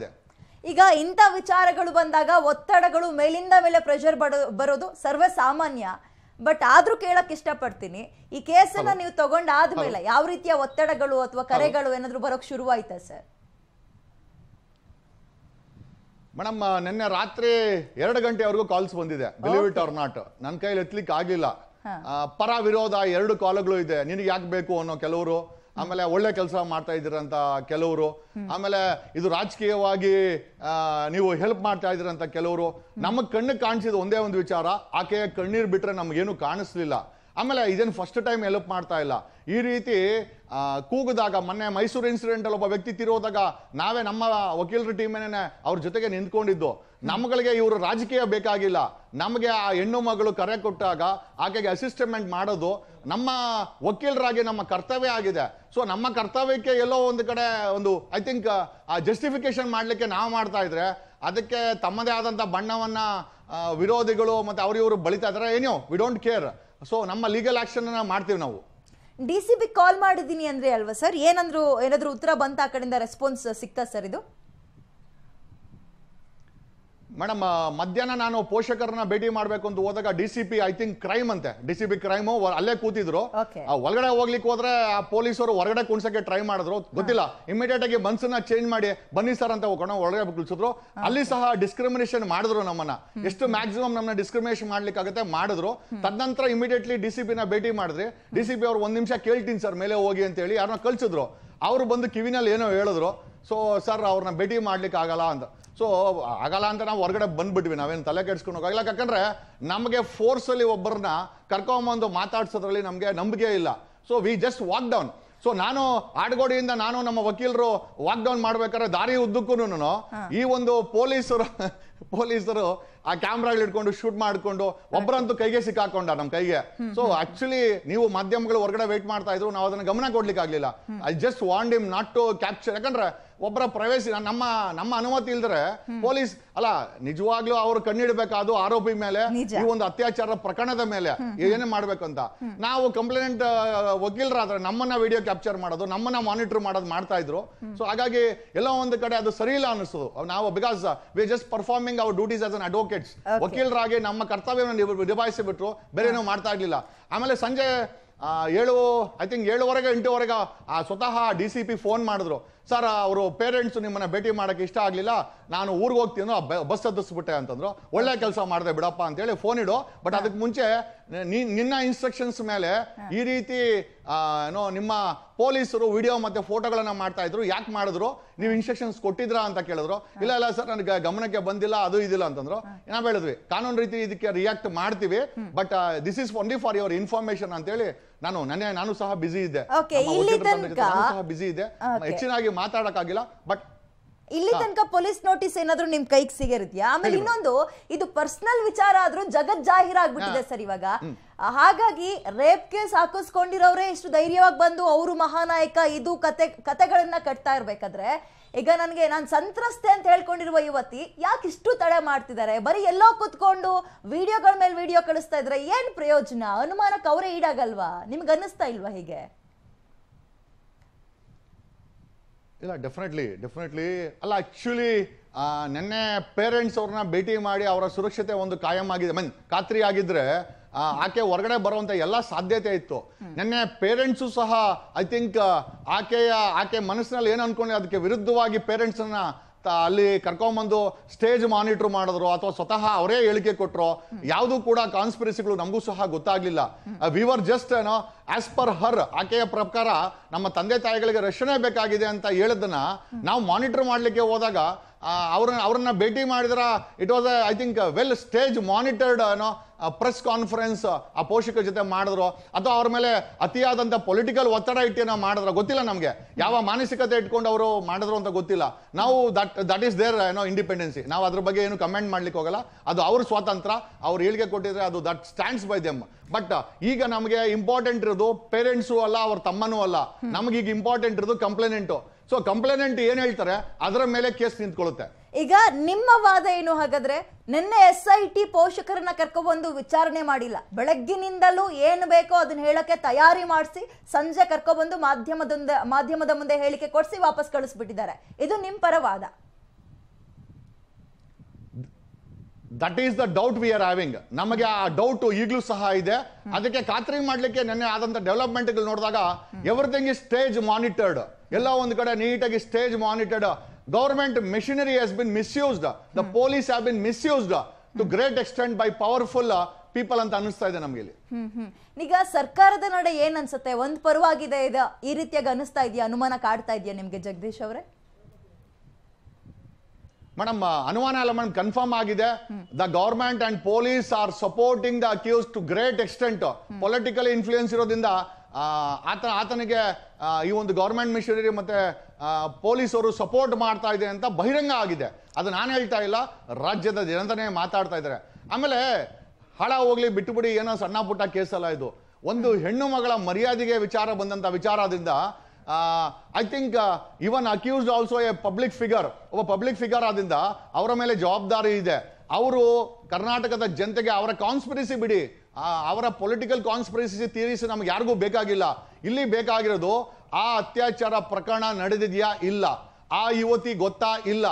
[SPEAKER 2] ಈಗ ಇಂಥ ವಿಚಾರಗಳು ಬಂದಾಗ ಒತ್ತಡಗಳು
[SPEAKER 1] ಮೇಲಿಂದ ಮೇಲೆ ಪ್ರೆಷರ್ ಬರೋದು ಸರ್ವೇ ಸಾಮಾನ್ಯ ಬಟ್ ಆದ್ರೂ ಕೇಳಕ್ ಇಷ್ಟಪಡ್ತೀನಿ ಈ ಕೇಸನ್ನ ನೀವು ತಗೊಂಡಾದ್ಮೇಲೆ ಯಾವ ರೀತಿಯ ಒತ್ತಡಗಳು ಅಥವಾ ಕರೆಗಳು ಏನಾದ್ರು ಬರೋಕ್ ಶುರುವಾಯ್ತಾ ಸರ್
[SPEAKER 2] ಮೇಡಮ್ ನಿನ್ನೆ ರಾತ್ರಿ ಎರಡು ಗಂಟೆವರೆಗೂ ಕಾಲ್ಸ್ ಬಂದಿದೆ ಬಿಲೀವ್ ಇಟ್ ಆರ್ ನಾಟ್ ನನ್ನ ಕೈಲಿ ಎತ್ತಲಿಕ್ಕೆ ಆಗಿಲ್ಲ ಪರ ವಿರೋಧ ಎರಡು ಕಾಲಗಳು ಇದೆ ನಿನಗೆ ಯಾಕೆ ಬೇಕು ಅನ್ನೋ ಕೆಲವರು ಆಮೇಲೆ ಒಳ್ಳೆ ಕೆಲಸ ಮಾಡ್ತಾ ಇದ್ದೀರಂತ ಕೆಲವರು ಆಮೇಲೆ ಇದು ರಾಜಕೀಯವಾಗಿ ನೀವು ಹೆಲ್ಪ್ ಮಾಡ್ತಾ ಇದ್ದೀರಂತ ಕೆಲವರು ನಮ್ಮ ಕಣ್ಣು ಕಾಣಿಸಿದ ಒಂದೇ ಒಂದು ವಿಚಾರ ಆಕೆಯ ಕಣ್ಣೀರು ಬಿಟ್ರೆ ನಮ್ಗೇನು ಕಾಣಿಸ್ಲಿಲ್ಲ ಆಮೇಲೆ ಇದೇನು ಫಸ್ಟ್ ಟೈಮ್ ಎಲ್ಪ್ ಮಾಡ್ತಾ ಇಲ್ಲ ಈ ರೀತಿ ಕೂಗಿದಾಗ ಮೊನ್ನೆ ಮೈಸೂರು ಇನ್ಸಿಡೆಂಟಲ್ಲಿ ಒಬ್ಬ ವ್ಯಕ್ತಿ ತಿರೋದಾಗ ನಾವೇ ನಮ್ಮ ವಕೀಲರ ಟೀಮೇನೆ ಅವ್ರ ಜೊತೆಗೆ ನಿಂತ್ಕೊಂಡಿದ್ದು ನಮ್ಗಳಿಗೆ ಇವರು ರಾಜಕೀಯ ಬೇಕಾಗಿಲ್ಲ ನಮಗೆ ಆ ಹೆಣ್ಣು ಮಗಳು ಕರೆ ಕೊಟ್ಟಾಗ ಆಕೆಗೆ ಅಸಿಸ್ಟೆಮೆಂಟ್ ಮಾಡೋದು ನಮ್ಮ ವಕೀಲರಾಗಿ ನಮ್ಮ ಕರ್ತವ್ಯ ಆಗಿದೆ ಸೊ ನಮ್ಮ ಕರ್ತವ್ಯಕ್ಕೆ ಎಲ್ಲೋ ಒಂದು ಕಡೆ ಒಂದು ಐ ಥಿಂಕ್ ಆ ಜಸ್ಟಿಫಿಕೇಶನ್ ಮಾಡಲಿಕ್ಕೆ ನಾವು ಮಾಡ್ತಾ ಇದ್ರೆ ಅದಕ್ಕೆ ತಮ್ಮದೇ ಆದಂಥ ಬಣ್ಣವನ್ನು ವಿರೋಧಿಗಳು ಮತ್ತು ಅವರಿವರು ಬಳಿತಾ ಇದ್ದಾರೆ ಏನೋ ವಿ ಡೋಂಟ್ ಕೇರ್ ಸೊ ನಮ್ಮ ಲೀಗಲ್ ಆಕ್ಷನ್ ಮಾಡ್ತೀವಿ ನಾವು
[SPEAKER 1] ಡಿ ಸಿ ಬಿ ಕಾಲ್ ಮಾಡಿದ್ದೀನಿ ಅಂದ್ರೆ ಅಲ್ವಾ ಸರ್ ಏನಂದ್ರು ಏನಾದರೂ ಉತ್ತರ ಬಂತ ಆ ಕಡೆಯಿಂದ ರೆಸ್ಪಾನ್ಸ್ ಸಿಗ್ತಾ ಸರ್ ಇದು
[SPEAKER 2] ಮೇಡಮ್ ಮಧ್ಯಾಹ್ನ ನಾನು ಪೋಷಕರನ್ನ ಭೇಟಿ ಮಾಡ್ಬೇಕು ಅಂತ ಹೋದಾಗ D C P I think crime ಅಂತೆ ಡಿ ಸಿ ಪಿ ಕ್ರೈಮ್ ಅಲ್ಲೇ ಕೂತಿದ್ರು ಒಳಗಡೆ ಹೋಗ್ಲಿಕ್ಕೆ ಹೋದ್ರೆ ಆ ಪೊಲೀಸರು ಹೊರಗಡೆ ಕುಣ್ಸಕ್ಕೆ ಟ್ರೈ ಮಾಡಿದ್ರು ಗೊತ್ತಿಲ್ಲ ಇಮಿಡಿಯೇಟ್ ಆಗಿ ಮನ್ಸನ್ನ ಚೇಂಜ್ ಮಾಡಿ ಬನ್ನಿ ಸರ್ ಅಂತ ಹೋಗೋಣ ಒಳಗಡೆ ಕುಳಿಸಿದ್ರು ಅಲ್ಲಿ ಸಹ ಡಿಸ್ಕ್ರಿಮಿನೇಷನ್ ಮಾಡಿದ್ರು ನಮ್ಮನ್ನ ಎಷ್ಟು ಮ್ಯಾಕ್ಸಿಮಮ್ ನಮ್ಮನ್ನ ಡಿಸ್ಕ್ರಿಮಿನೇಷನ್ ಮಾಡ್ಲಿಕ್ಕಾಗತ್ತೆ ಮಾಡಿದ್ರು ತದನಂತರ ಇಮಿಡಿಯೇಟ್ಲಿ ಡಿ ಸಿ ಪಿನ ಭೇಟಿ ಮಾಡಿದ್ರಿ ಡಿ ಸಿ ಪಿ ಅವ್ರು ಒಂದ್ ನಿಮಿಷ ಕೇಳ್ತೀನಿ ಸರ್ ಮೇಲೆ ಹೋಗಿ ಅಂತ ಹೇಳಿ ಯಾರನ್ನ ಕಲ್ಸಿದ್ರು ಅವರು ಬಂದು ಕಿವಿನಲ್ಲಿ ಏನೋ ಹೇಳಿದ್ರು ಸೊ ಸರ್ ಅವ್ರನ್ನ ಭೇಟಿ ಮಾಡ್ಲಿಕ್ಕೆ ಆಗಲ್ಲ ಅಂತ ಸೊ ಆಗಲ್ಲ ಅಂತ ನಾವು ಹೊರಗಡೆ ಬಂದ್ಬಿಟ್ವಿ ನಾವೇನು ತಲೆ ಕೆಡ್ಸ್ಕೊಂಡು ಹೋಗಲ್ಲ ಯಾಕಂದ್ರೆ ನಮಗೆ ಫೋರ್ಸಲ್ಲಿ ಒಬ್ಬರನ್ನ ಕರ್ಕೊಂಬಂದು ಮಾತಾಡ್ಸೋದ್ರಲ್ಲಿ ನಮಗೆ ನಂಬಿಕೆ ಇಲ್ಲ so we just walk down so ನಾನು ಆಡ್ಗೋಡಿಯಿಂದ ನಾನು ನಮ್ಮ ವಕೀಲರು ವಾಕ್ ಡೌನ್ ಮಾಡ್ಬೇಕಾದ್ರೆ ದಾರಿ ಉದ್ದಕ್ಕೂ ಈ ಒಂದು ಪೊಲೀಸರು ಪೊಲೀಸರು ಆ ಕ್ಯಾಮ್ರಾಗಳು ಇಟ್ಕೊಂಡು ಶೂಟ್ ಮಾಡಿಕೊಂಡು ಒಬ್ಬರಂತೂ ಕೈಗೆ ಸಿಕ್ಕಾಕೊಂಡ ನಮ್ ಕೈಗೆ ಸೊ ಆಕ್ಚುಲಿ ನೀವು ಮಾಧ್ಯಮಗಳು ಹೊರಗಡೆ ವೇಟ್ ಮಾಡ್ತಾ ಇದ್ರು ನಾವು ಅದನ್ನ ಗಮನ ಕೊಡ್ಲಿಕ್ಕೆ ಆಗ್ಲಿಲ್ಲ I just want I'm not to capture ಯಾಕಂದ್ರೆ ಒಬ್ಬರ ಪ್ರವೇಶ ನಮ್ಮ ನಮ್ಮ ಅನುಮತಿ ಇಲ್ದ್ರೆ ಪೊಲೀಸ್ ಅಲ್ಲ ನಿಜವಾಗ್ಲೂ ಅವ್ರು ಕಣ್ಣಿಡ್ಬೇಕಾದ್ರು ಆರೋಪಿ ಮೇಲೆ ಈ ಒಂದು ಅತ್ಯಾಚಾರ ಪ್ರಕರಣದ ಮೇಲೆ ಏನೇ ಮಾಡ್ಬೇಕಂತ ನಾವು ಕಂಪ್ಲೇಂಟ್ ವಕೀಲರಾದ್ರೆ ನಮ್ಮನ್ನ ವಿಡಿಯೋ ಕ್ಯಾಪ್ಚರ್ ಮಾಡೋದು ನಮ್ಮನ್ನ ಮಾನಿಟರ್ ಮಾಡೋದು ಮಾಡ್ತಾ ಇದ್ರು ಸೊ ಹಾಗಾಗಿ ಎಲ್ಲ ಒಂದು ಕಡೆ ಅದು ಸರಿ ಇಲ್ಲ ಅನಿಸ್ತು ನಾವು because we just perform performing our duties as an advocates ವಕೀಲರಾಗಿ ನಮ್ಮ ಕರ್ತವ್ಯವನ್ನು ನಿಭಾಯಿಸಿಬಿಟ್ರು ಬೇರೆ ಏನೋ ಮಾಡ್ತಾ ಇರಲಿಲ್ಲ ಆಮೇಲೆ ಸಂಜೆ ಏಳು ಐ ಥಿಂಕ್ ಏಳುವರೆಗೆ ಎಂಟುವರೆಗೆ ಸ್ವತಃ ಡಿ ಸಿ ಪಿ ಫೋನ್ ಮಾಡಿದ್ರು ಸರ್ ಅವರು ಪೇರೆಂಟ್ಸ್ ನಿಮ್ಮನ್ನ ಭೇಟಿ ಮಾಡೋಕ್ಕೆ ಇಷ್ಟ ಆಗಲಿಲ್ಲ ನಾನು ಊರಿಗೆ ಹೋಗ್ತೀನಿ ಬಸ್ ಹತ್ತಿಸ್ಬಿಟ್ಟೆ ಅಂತಂದ್ರು ಒಳ್ಳೆ ಕೆಲಸ ಮಾಡಿದೆ ಬಿಡಪ್ಪ ಅಂತೇಳಿ ಫೋನ್ ಇಡು ಬಟ್ ಅದಕ್ಕೆ ಮುಂಚೆ ನಿನ್ನ ಇನ್ಸ್ಟ್ರಕ್ಷನ್ಸ್ ಮೇಲೆ ಈ ರೀತಿ ಏನೋ ನಿಮ್ಮ ಪೊಲೀಸರು ವಿಡಿಯೋ ಮತ್ತೆ ಫೋಟೋಗಳನ್ನು ಮಾಡ್ತಾ ಇದ್ರು ಯಾಕೆ ಮಾಡಿದ್ರು ನೀವು ಇನ್ಸ್ಟ್ರಕ್ಷನ್ಸ್ ಕೊಟ್ಟಿದ್ರಾ ಅಂತ ಕೇಳಿದ್ರು ಇಲ್ಲ ಇಲ್ಲ ಸರ್ ನನಗೆ ಗಮನಕ್ಕೆ ಬಂದಿಲ್ಲ ಅದು ಇದಿಲ್ಲ ಅಂತಂದ್ರು ನಾವು ಹೇಳಿದ್ವಿ ಕಾನೂನು ರೀತಿ ಇದಕ್ಕೆ ರಿಯಾಕ್ಟ್ ಮಾಡ್ತೀವಿ but this is only for your information ಅಂತೇಳಿ ನಾನು ನಾನು ಸಹ ಬಿಸಿ ಇದ್ದೆ ಬಿಸಿ ಇದೆ ಹೆಚ್ಚಿನಾಗಿ ಮಾತಾಡಕ್ಕಾಗಿಲ್ಲ ಬಟ್
[SPEAKER 1] ಇಲ್ಲಿ ತನಕ ಪೊಲೀಸ್ ನೋಟಿಸ್ ಏನಾದ್ರೂ ನಿಮ್ ಕೈಗೆ ಸಿಗಿರುತ್ತಾ ಆಮೇಲೆ ಇನ್ನೊಂದು ಇದು ಪರ್ಸನಲ್ ವಿಚಾರ ಆದ್ರೂ ಜಗತ್ ಆಗ್ಬಿಟ್ಟಿದೆ ಸರ್ ಇವಾಗ ಹಾಗಾಗಿ ರೇಪ್ ಕೇಸ್ ಹಾಕಿಸ್ಕೊಂಡಿರೋರೇ ಇಷ್ಟು ಧೈರ್ಯವಾಗಿ ಬಂದು ಅವರು ಮಹಾನಾಯಕ ಇದು ಕತೆ ಕತೆಗಳನ್ನ ಕಟ್ತಾ ಇರ್ಬೇಕಾದ್ರೆ ಈಗ ನನಗೆ ನಾನು ಸಂತ್ರಸ್ತೆ ಅಂತ ಹೇಳ್ಕೊಂಡಿರುವ ಯುವತಿ ಯಾಕೆ ಇಷ್ಟು ತಡೆ ಮಾಡ್ತಿದ್ದಾರೆ ಬರೀ ಎಲ್ಲೋ ಕೂತ್ಕೊಂಡು ವಿಡಿಯೋಗಳ ಮೇಲೆ ವಿಡಿಯೋ ಕಳಿಸ್ತಾ ಇದ್ರೆ ಏನು ಪ್ರಯೋಜನ ಅನುಮಾನಕ್ಕೆ ಅವರೇ ಈಡಾಗಲ್ವಾ ನಿಮ್ಗೆ ಅನ್ನಿಸ್ತಾ ಇಲ್ವಾ ಹೀಗೆ
[SPEAKER 2] ಇಲ್ಲ ಡೆಫಿನೆಟ್ಲಿ ಡೆಫಿನೆಟ್ಲಿ ಅಲ್ಲ ಆ್ಯಕ್ಚುಲಿ ನೆನ್ನೆ ಪೇರೆಂಟ್ಸ್ ಅವ್ರನ್ನ ಭೇಟಿ ಮಾಡಿ ಅವರ ಸುರಕ್ಷತೆ ಒಂದು ಕಾಯಂ ಆಗಿದೆ ಮೀನ್ ಖಾತ್ರಿ ಆಗಿದ್ರೆ ಆಕೆ ಹೊರಗಡೆ ಬರುವಂತ ಎಲ್ಲ ಸಾಧ್ಯತೆ ಇತ್ತು ನಿನ್ನೆ ಪೇರೆಂಟ್ಸು ಸಹ ಐ ಥಿಂಕ್ ಆಕೆಯ ಆಕೆ ಮನಸ್ಸಿನಲ್ಲಿ ಏನು ಅನ್ಕೊಂಡೆ ಅದಕ್ಕೆ ವಿರುದ್ಧವಾಗಿ ಪೇರೆಂಟ್ಸನ್ನ ಅಲ್ಲಿ ಕರ್ಕೊಂಬಂದು ಸ್ಟೇಜ್ ಮಾನಿಟರ್ ಮಾಡಿದ್ರು ಅಥವಾ ಸ್ವತಃ ಅವರೇ ಹೇಳಿಕೆ ಕೊಟ್ಟರು ಯಾವುದು ಕೂಡ ಕಾನ್ಸ್ಪಿರಸಿಗಳು ನಮಗೂ ಸಹ ಗೊತ್ತಾಗ್ಲಿಲ್ಲ ವರ್ ಜಸ್ಟ್ ಏನೋ ಆಸ್ ಪರ್ ಹರ್ ಆಕೆಯ ಪ್ರಕಾರ ನಮ್ಮ ತಂದೆ ತಾಯಿಗಳಿಗೆ ರಕ್ಷಣೆ ಬೇಕಾಗಿದೆ ಅಂತ ಹೇಳಿದ್ನ ನಾವು ಮಾನಿಟರ್ ಮಾಡಲಿಕ್ಕೆ ಹೋದಾಗ ಅವ್ರ ಅವ್ರನ್ನ ಭೇಟಿ ಮಾಡಿದ್ರ it was I think well stage monitored ಏನೋ ಪ್ರೆಸ್ ಕಾನ್ಫರೆನ್ಸ್ ಆ ಪೋಷಕರ ಜೊತೆ ಮಾಡಿದ್ರು ಅಥವಾ ಅವ್ರ ಮೇಲೆ ಅತಿಯಾದಂಥ ಪೊಲಿಟಿಕಲ್ ಒತ್ತಡ ಇಟ್ಟೇನೋ ಮಾಡಿದ್ರ ಗೊತ್ತಿಲ್ಲ ನಮಗೆ ಯಾವ ಮಾನಸಿಕತೆ ಇಟ್ಕೊಂಡು ಅವರು ಮಾಡಿದ್ರು ಅಂತ ಗೊತ್ತಿಲ್ಲ ನಾವು ದಟ್ ದಟ್ ಈಸ್ ದೇರ್ ಏನೋ ಇಂಡಿಪೆಂಡೆನ್ಸಿ ನಾವು ಅದ್ರ ಬಗ್ಗೆ ಏನು ಕಮೆಂಟ್ ಮಾಡ್ಲಿಕ್ಕೆ ಹೋಗಲ್ಲ ಅದು ಅವ್ರ ಸ್ವಾತಂತ್ರ್ಯ ಅವ್ರು ಹೇಳಿಕೆ ಕೊಟ್ಟಿದ್ರೆ ಅದು that stands by them but ಈಗ ನಮಗೆ ಇಂಪಾರ್ಟೆಂಟ್ ಇರೋದು ಪೇರೆಂಟ್ಸು ಅಲ್ಲ ಅವ್ರ ತಮ್ಮನೂ ಅಲ್ಲ ನಮಗೀಗ ಇಂಪಾರ್ಟೆಂಟ್ ಇರೋದು ಕಂಪ್ಲೇನೆಂಟು ಸೊ ಕಂಪ್ಲೇನೆಂಟ್ ಏನ್ ಹೇಳ್ತಾರೆ ಅದರ ಮೇಲೆ ಕೇಸ್ ನಿಂತ್ಕೊಳ್ಳುತ್ತೆ ಈಗ ನಿಮ್ಮ ವಾದ ಏನು ಹಾಗಾದ್ರೆ ನಿನ್ನೆ ಎಸ್
[SPEAKER 1] ಐ ಟಿ ಪೋಷಕರನ್ನ ಕರ್ಕೊಬಂದು ವಿಚಾರಣೆ ಮಾಡಿಲ್ಲ ಬೆಳಗ್ಗಿನಿಂದಲೂ ಏನು ಬೇಕೋ ಅದನ್ನ ಹೇಳಕ್ಕೆ ತಯಾರಿ ಮಾಡಿಸಿ ಸಂಜೆ ಕರ್ಕೊಬಂದು ಮಾಧ್ಯಮದ ಮಾಧ್ಯಮದ ಮುಂದೆ ಹೇಳಿಕೆ ಕೊಡಿಸಿ ವಾಪಸ್ ಕಳಿಸ್ಬಿಟ್ಟಿದ್ದಾರೆ ಇದು ನಿಮ್ಮ ಪರವಾದ
[SPEAKER 2] that is the doubt we are having ನಮಗೆ ಆ ಡೌಟ್ ಈಗಲೂ ಸಹ ಇದೆ ಅದಕ್ಕೆ ಖಾತ್ರಿ ಮಾಡ್ಲಿಕ್ಕೆ ನಿನ್ನೆ ಆದಂತ ಡೆವಲಪ್ಮೆಂಟ್ ನೋಡಿದಾಗ ಎವ್ರಿಥಿಂಗ್ ಇಸ್ ಸ್ಟೇಜ್ ಮಾನಿಟರ್ಡ್ ಎಲ್ಲ ಒಂದು ಕಡೆ ನೀಟಾಗಿ stage monitored government machinery has been misused the police have been misused to great extent by powerful people ಅಂತ ಅನಿಸ್ತಾ ಇದೆ ನಮ್ಗೆ ಇಲ್ಲಿ
[SPEAKER 1] ಈಗ ಸರ್ಕಾರದ ನಡೆ ಏನ್ ಅನ್ಸುತ್ತೆ ಒಂದ್ ಪರವಾಗಿದೆ ಈ ರೀತಿಯಾಗಿ ಅನಿಸ್ತಾ ಇದೆಯಾ ಅನುಮಾನ ಕಾಡ್ತಾ ಇದೆಯಾ ನಿಮ್ಗೆ ಜಗದೀಶ್ ಅವರೇ
[SPEAKER 2] ಮೇಡಮ್ ಅನುಮಾನ ಅಲ್ಲ ಮೇಡಮ್ ಕನ್ಫರ್ಮ್ ಆಗಿದೆ the government and police are supporting the accuse to great extent political influence ಇರೋದ್ರಿಂದ ಆತ ಆತನಿಗೆ ಈ ಒಂದು ಗೌರ್ಮೆಂಟ್ ಮಿಷನರಿ ಮತ್ತೆ ಪೊಲೀಸರು ಸಪೋರ್ಟ್ ಮಾಡ್ತಾ ಇದೆ ಅಂತ ಬಹಿರಂಗ ಆಗಿದೆ ಅದು ನಾನು ಹೇಳ್ತಾ ಇಲ್ಲ ರಾಜ್ಯದ ಜನತನೇ ಮಾತಾಡ್ತಾ ಇದ್ದಾರೆ ಆಮೇಲೆ ಹಳ ಹೋಗ್ಲಿ ಬಿಟ್ಟು ಬಿಡಿ ಏನೋ ಸಣ್ಣ ಪುಟ್ಟ ಕೇಸಲ್ಲ ಇದು ಒಂದು ಹೆಣ್ಣು ಮಗಳ ಮರ್ಯಾದೆಗೆ ವಿಚಾರ ಬಂದಂತ ವಿಚಾರದಿಂದ I think even accused also a public figure ಒಬ್ಬ ಪಬ್ಲಿಕ್ ಫಿಗರ್ ಆದ್ರಿಂದ ಅವರ ಮೇಲೆ ಜವಾಬ್ದಾರಿ ಇದೆ ಅವರು ಕರ್ನಾಟಕದ ಜನತೆಗೆ ಅವರ ಕಾನ್ಸ್ಪಿರಸಿ ಬಿಡಿ ಅವರ ಪೊಲಿಟಿಕಲ್ ಕಾನ್ಸ್ಪಿರಸಿ ತೀರಿಸಿ ನಮ್ಗೆ ಯಾರಿಗೂ ಬೇಕಾಗಿಲ್ಲ ಇಲ್ಲಿ ಬೇಕಾಗಿರೋದು ಆ ಅತ್ಯಾಚಾರ ಪ್ರಕರಣ ನಡೆದಿದೆಯಾ ಇಲ್ಲ ಆ ಯುವತಿ ಗೊತ್ತಾ ಇಲ್ಲ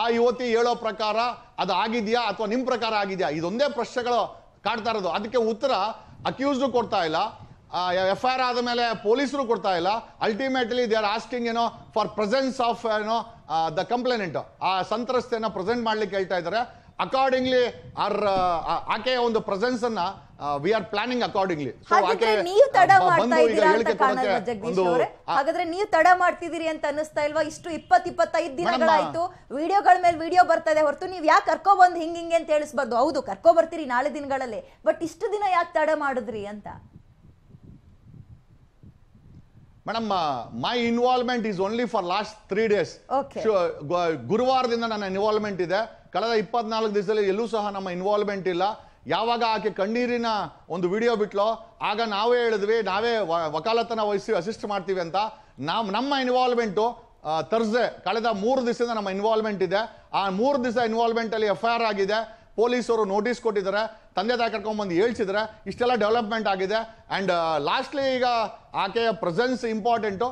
[SPEAKER 2] ಆ ಯುವತಿ ಹೇಳೋ ಪ್ರಕಾರ ಅದು ಆಗಿದೆಯಾ ಅಥವಾ ನಿಮ್ಮ ಪ್ರಕಾರ ಆಗಿದೆಯಾ ಇದೊಂದೇ ಪ್ರಶ್ನೆಗಳು ಕಾಡ್ತಾ ಇರೋದು ಅದಕ್ಕೆ ಉತ್ತರ ಅಕ್ಯೂಸ್ಡ್ ಕೊಡ್ತಾ ಇಲ್ಲ ಎಫ್ ಐ ಆರ್ ಆದ ಮೇಲೆ ಪೊಲೀಸರು ಕೊಡ್ತಾ ಇಲ್ಲ ಅಲ್ಟಿಮೇಟ್ಲಿ ದೇ ಆರ್ ಆಸ್ಕಿಂಗ್ ಏನೋ ಫಾರ್ ಪ್ರೆಸೆನ್ಸ್ ಆಫ್ ಏನೋ ದ ಕಂಪ್ಲೇನೆಂಟ್ ಆ ಸಂತ್ರಸ್ತೆಯನ್ನು ಪ್ರೆಸೆಂಟ್ ಮಾಡ್ಲಿಕ್ಕೆ ಹೇಳ್ತಾ ಇದ್ದಾರೆ ಅಕಾರ್ಡಿಂಗ್ಲಿ ಆರ್ ಆಕೆಯ ಒಂದು ಪ್ರೆಸೆನ್ಸ್ ಅನ್ನ ವಿ ಆರ್ ಪ್ಲಾನಿಂಗ್ ಅಕಾರ್ಡಿಂಗ್ಲಿ ನೀವು ತಡ ಮಾಡ್ತಾ ಇದ್ದೀರಾ
[SPEAKER 1] ಹಾಗಾದ್ರೆ ನೀವು ತಡ ಮಾಡ್ತಿದ್ದೀರಿ ಅಂತ ಅನಿಸ್ತಾ ಇಲ್ವಾ ಇಷ್ಟು ಇಪ್ಪತ್ ಇಪ್ಪತ್ತೈದು ದಿನಗಳಾಯ್ತು ವಿಡಿಯೋಗಳ ಮೇಲೆ ವಿಡಿಯೋ ಬರ್ತದೆ ಹೊರತು ನೀವು ಯಾಕೆ ಕರ್ಕೊ ಬಂದ್ ಹಿಂಗ್ ಹಿಂಗೆ ಅಂತ ಹೇಳಿಸ್ಬಾರ್ದು ಹೌದು ಕರ್ಕೊ ಬರ್ತೀರಿ ನಾಳೆ ದಿನಗಳಲ್ಲಿ ಬಟ್ ಇಷ್ಟು ದಿನ ಯಾಕೆ ತಡ ಮಾಡಿದ್ರಿ ಅಂತ
[SPEAKER 2] madam my involvement is only for last three days ಗುರುವಾರದಿಂದ ನನ್ನ ಇನ್ವಾಲ್ವ್ಮೆಂಟ್ ಇದೆ ಕಳೆದ ಇಪ್ಪತ್ನಾಲ್ಕು ದಿವಸದಲ್ಲಿ ಎಲ್ಲೂ ಸಹ ನಮ್ಮ ಇನ್ವಾಲ್ವ್ಮೆಂಟ್ ಇಲ್ಲ ಯಾವಾಗ ಆಕೆ ಕಣ್ಣೀರಿನ ಒಂದು ವಿಡಿಯೋ ಬಿಟ್ಲೋ ಆಗ ನಾವೇ ಹೇಳಿದ್ವಿ ನಾವೇ ವಕಾಲತನ ವಹಿಸಿ ಅಸಿಸ್ಟ್ ಮಾಡ್ತೀವಿ ಅಂತ ನಾವು ನಮ್ಮ ಇನ್ವಾಲ್ವ್ಮೆಂಟು ತರ್ಸ್ಡೆ ಕಳೆದ ಮೂರು ದಿವಸದಿಂದ ನಮ್ಮ ಇನ್ವಾಲ್ವ್ಮೆಂಟ್ ಇದೆ ಆ ಮೂರು ದಿವಸ ಇನ್ವಾಲ್ವ್ಮೆಂಟಲ್ಲಿ ಎಫ್ ಐ ಆರ್ ಆಗಿದೆ ಪೊಲೀಸರು ನೋಟಿಸ್ ಕೊಟ್ಟಿದ್ದಾರೆ ತಂದೆ ತಾಯಿ ಕರ್ಕೊಂಡ್ಬಂದು ಹೇಳ್ಸಿದ್ರೆ ಇಷ್ಟೆಲ್ಲ ಡೆವಲಪ್ಮೆಂಟ್ ಆಗಿದೆ ಆ್ಯಂಡ್ ಲಾಸ್ಟ್ಲಿ ಈಗ ಆಕೆಯ ಪ್ರೆಸೆನ್ಸ್ ಇಂಪಾರ್ಟೆಂಟು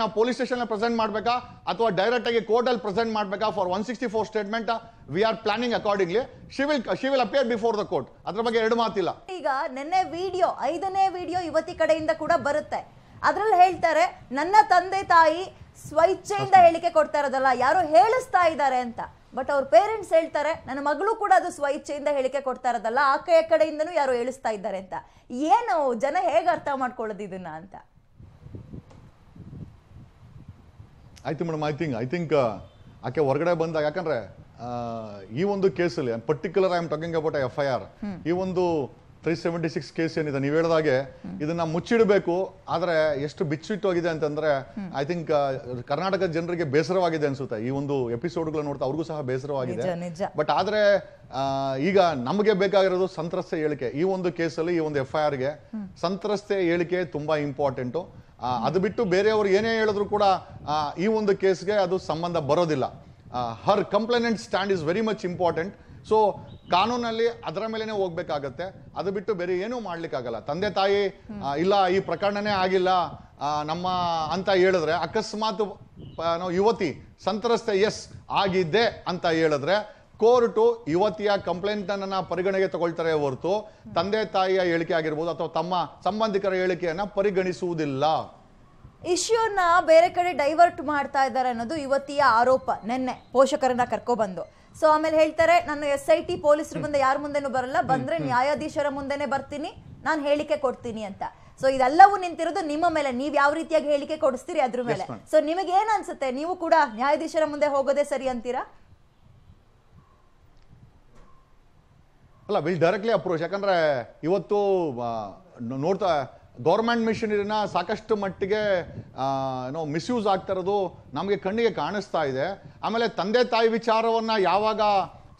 [SPEAKER 2] ನಾವು ಪೊಲೀಸ್ ಸ್ಟೇಷನಲ್ಲಿ ಪ್ರೆಸೆಂಟ್ ಮಾಡಬೇಕಾ ಅಥವಾ ಡೈರೆಕ್ಟಾಗಿ ಕೋರ್ಟಲ್ಲಿ ಪ್ರೆಸೆಂಟ್ ಮಾಡಬೇಕಾ for one sixty four statement we are planning accordingly she will she will appear before the court ಅದ್ರ ಬಗ್ಗೆ ಎರಡು ಮಾತಿಲ್ಲ
[SPEAKER 1] ಈಗ ನಿನ್ನೆ ವಿಡಿಯೋ ಐದನೇ ವಿಡಿಯೋ ಇವತ್ತಿ ಕಡೆಯಿಂದ ಕೂಡ ಬರುತ್ತೆ ಅದರಲ್ಲಿ ಹೇಳ್ತಾರೆ ನನ್ನ ತಂದೆ ತಾಯಿ ಸ್ವೈಚ್ಛೆಯಿಂದ ಹೇಳಿಕೆ ಕೊಡ್ತಾ ಇರೋದಲ್ಲ ಯಾರು ಹೇಳಿಸ್ತಾ ಇದ್ದಾರೆ ಅಂತ ಬಟ್ ಅವ್ರ ಪೇರೆಂಟ್ಸ್ ಹೇಳ್ತಾರೆ ನನ್ನ ಮಗಳು ಕೂಡ ಅದು ಸ್ವ ಇಚ್ಛೆಯಿಂದ ಹೇಳಿಕೆ ಕೊಡ್ತಾ ಇರೋದಲ್ಲ ಆ ಕೈ ಕಡೆಯಿಂದನೂ ಯಾರೋ ಹೇಳಿಸ್ತಾ ಇದ್ದಾರೆ ಅಂತ ಏನು ಜನ ಹೇಗೆ ಅರ್ಥ ಮಾಡ್ಕೊಳ್ಳೋದು ಇದನ್ನ ಅಂತ
[SPEAKER 2] ಆಯ್ತು madam I think I think ಆಕೆ ಹೊರಗಡೆ ಬಂದಾಗ ಯಾಕಂದ್ರೆ ಈ ಒಂದು ಕೇಸಲ್ಲಿ particular I am talking about F I R ಈ ಒಂದು ತ್ರೀ ಸೆವೆಂಟಿ ಸಿಕ್ಸ್ ಕೇಸ್ ಏನಿದೆ ನೀವು ಹೇಳಿದಾಗೆ ಇದನ್ನ ಮುಚ್ಚಿಡಬೇಕು ಆದರೆ ಎಷ್ಟು ಬಿಚ್ಚಿಟ್ಟು ಆಗಿದೆ ಅಂತಂದ್ರೆ ಐ ಥಿಂಕ್ ಕರ್ನಾಟಕ ಜನರಿಗೆ ಬೇಸರವಾಗಿದೆ ಅನ್ಸುತ್ತೆ ಈ ಒಂದು ಎಪಿಸೋಡ್ಗಳು ನೋಡ್ತಾ ಅವ್ರಿಗೂ ಸಹ ಬೇಸರವಾಗಿದೆ ಬಟ್ ಆದ್ರೆ ಈಗ ನಮಗೆ ಬೇಕಾಗಿರೋದು ಸಂತ್ರಸ್ತೆ ಹೇಳಿಕೆ ಈ ಒಂದು ಕೇಸಲ್ಲಿ ಈ ಒಂದು ಎಫ್ ಐ ಆರ್ಗೆ ಸಂತ್ರಸ್ತೆ ಹೇಳಿಕೆ ತುಂಬಾ ಇಂಪಾರ್ಟೆಂಟು ಅದು ಬಿಟ್ಟು ಬೇರೆಯವರು ಏನೇ ಹೇಳಿದ್ರು ಕೂಡ ಈ ಒಂದು ಕೇಸ್ಗೆ ಅದು ಸಂಬಂಧ ಬರೋದಿಲ್ಲ her complainant stand is very much important so ಕಾನೂನಲ್ಲಿ ಅದರ ಮೇಲೆನೆ ಹೋಗ್ಬೇಕಾಗತ್ತೆ ಅದು ಬಿಟ್ಟು ಬೇರೆ ಏನೂ ಮಾಡ್ಲಿಕ್ಕಾಗಲ್ಲ ತಂದೆ ತಾಯಿ ಇಲ್ಲ ಈ ಪ್ರಕರಣನೇ ಆಗಿಲ್ಲ ನಮ್ಮ ಅಂತ ಹೇಳಿದ್ರೆ ಅಕಸ್ಮಾತ್ ಯುವತಿ ಸಂತ್ರಸ್ತೆ ಎಸ್ ಆಗಿದ್ದೆ ಅಂತ ಹೇಳಿದ್ರೆ ಕೋರ್ಟು ಯುವತಿಯ ಕಂಪ್ಲೇಂಟ್ ಕಂಪ್ಲೇಂಟನ್ನು ಪರಿಗಣನೆಗೆ ತಗೊಳ್ತಾರೆ ಹೊರತು ತಂದೆ ತಾಯಿಯ ಹೇಳಿಕೆ ಆಗಿರ್ಬೋದು ಅಥವಾ ತಮ್ಮ ಸಂಬಂಧಿಕರ ಹೇಳಿಕೆಯನ್ನು ಪರಿಗಣಿಸುವುದಿಲ್ಲ
[SPEAKER 1] ಇಶ್ಯೂನ ಬೇರೆ ಕಡೆ ಡೈವರ್ಟ್ ಮಾಡ್ತಾ ಇದ್ದಾರೆ ಅನ್ನೋದು ಯುವತಿಯ ಆರೋಪ ನಿನ್ನೆ ಪೋಷಕರನ್ನ ಕರ್ಕೊಬಂದು ಸೊ ಆಮೇಲೆ ಹೇಳ್ತಾರೆ ನಾನು ಎಸ್ ಐ ಟಿ ಪೊಲೀಸರ ಮುಂದೆ ಯಾರ ಮುಂದೆನೂ ಬರಲ್ಲ ಬಂದ್ರೆ ನ್ಯಾಯಾಧೀಶರ ಮುಂದೆನೆ ಬರ್ತೀನಿ ನಾನು ಹೇಳಿಕೆ ಕೊಡ್ತೀನಿ ಅಂತ ಸೊ ಇದೆಲ್ಲವೂ ನಿಂತಿರೋದು ನಿಮ್ಮ ಮೇಲೆ ನೀವು ಯಾವ ರೀತಿಯಾಗಿ ಹೇಳಿಕೆ ಕೊಡಿಸ್ತೀರಿ ಅದ್ರ ಮೇಲೆ ಸೊ ನಿಮಗೆ ಏನ್ ಅನ್ಸುತ್ತೆ ನೀವು ಕೂಡ ನ್ಯಾಯಾಧೀಶರ ಮುಂದೆ ಹೋಗೋದೇ ಸರಿ ಅಂತೀರಾ
[SPEAKER 2] ಅಲ್ಲ ವಿಲ್ ಡೈರೆಕ್ಟ್ಲಿ ಅಪ್ರೋಚ್ ಯಾಕಂದ್ರೆ ಇವತ್ತು ನೋಡ್ತಾ ಗೌರ್ಮೆಂಟ್ ಮಿಷನರಿನ ಸಾಕಷ್ಟು ಮಟ್ಟಿಗೆ ಏನೋ ಮಿಸ್ಯೂಸ್ ಆಗ್ತಾ ಇರೋದು ನಮಗೆ ಕಣ್ಣಿಗೆ ಕಾಣಿಸ್ತಾ ಇದೆ ಆಮೇಲೆ ತಂದೆ ತಾಯಿ ವಿಚಾರವನ್ನ ಯಾವಾಗ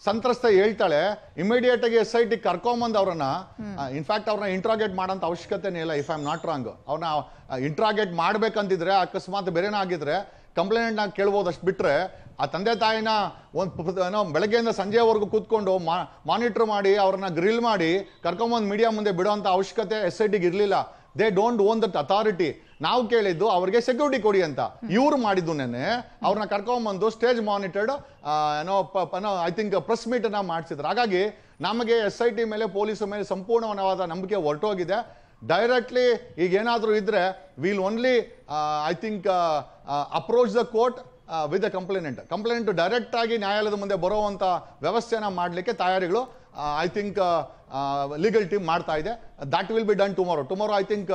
[SPEAKER 2] ಸಂತ್ರಸ್ತ ಹೇಳ್ತಾಳೆ ಇಮಿಡಿಯೇಟ್ ಆಗಿ ಎಸ್ ಐ ಟಿ ಕರ್ಕೊಂಬಂದ್ ಅವ್ರನ್ನ ಇನ್ಫ್ಯಾಕ್ಟ್ ಅವ್ರನ್ನ ಇಂಟ್ರಾಗೇಟ್ ಮಾಡೋಂಥ ಅವಶ್ಯಕತೆನೇ ಇಲ್ಲ if I am not wrong ಅವ್ರನ್ನ ಇಂಟ್ರಾಗೇಟ್ ಮಾಡ್ಬೇಕಂತಿದ್ರೆ ಅಕಸ್ಮಾತ್ ಬೇರೆನ ಆಗಿದ್ರೆ ಕಂಪ್ಲೇಂಟ್ನ ಕೇಳ್ಬೋದು ಅಷ್ಟು ಬಿಟ್ಟರೆ ಆ ತಂದೆ ತಾಯಿನ ಒಂದು ಏನೋ ಬೆಳಗ್ಗೆಯಿಂದ ಸಂಜೆವರೆಗೂ ಕೂತ್ಕೊಂಡು ಮಾನಿಟ್ರ್ ಮಾಡಿ ಅವ್ರನ್ನ ಗ್ರಿಲ್ ಮಾಡಿ ಕರ್ಕೊಂಬಂದು ಮೀಡಿಯಾ ಮುಂದೆ ಬಿಡೋ ಅವಶ್ಯಕತೆ ಎಸ್ ಐ ಟಿಗೆ ಇರಲಿಲ್ಲ they don't own that authority ನಾವು ಕೇಳಿದ್ದು ಅವ್ರಿಗೆ ಸೆಕ್ಯೂರಿಟಿ ಕೊಡಿ ಅಂತ ಇವ್ರು ಮಾಡಿದ್ದು ನೆನೆ ಅವ್ರನ್ನ ಕರ್ಕೊಂಬಂದು ಸ್ಟೇಜ್ ಮಾನಿಟರ್ಡ್ ಏನೋ ಏನೋ ಐ ಥಿಂಕ್ ಪ್ರೆಸ್ ಮೀಟನ್ನು ಅನ್ನ ಮಾಡಿಸಿದ್ರು ಹಾಗಾಗಿ ನಮಗೆ ಎಸ್ ಐ ಟಿ ಮೇಲೆ ಪೊಲೀಸ್ ಮೇಲೆ ಸಂಪೂರ್ಣವಾದ ನಂಬಿಕೆ ಹೊರಟೋಗಿದೆ ಡೈರೆಕ್ಟ್ಲಿ ಈಗ ಏನಾದರೂ ಇದ್ರೆ will only I think approach the court with a complainant complainant direct ಆಗಿ ನ್ಯಾಯಾಲಯದ ಮುಂದೆ ಬರುವಂಥ ವ್ಯವಸ್ಥೆನ ಮಾಡಲಿಕ್ಕೆ ತಯಾರಿಗಳು ಐ ಥಿಂಕ್ ಲೀಗಲ್ ಟೀಮ್ ಮಾಡ್ತಾ ಇದೆ that will be done tomorrow tomorrow I think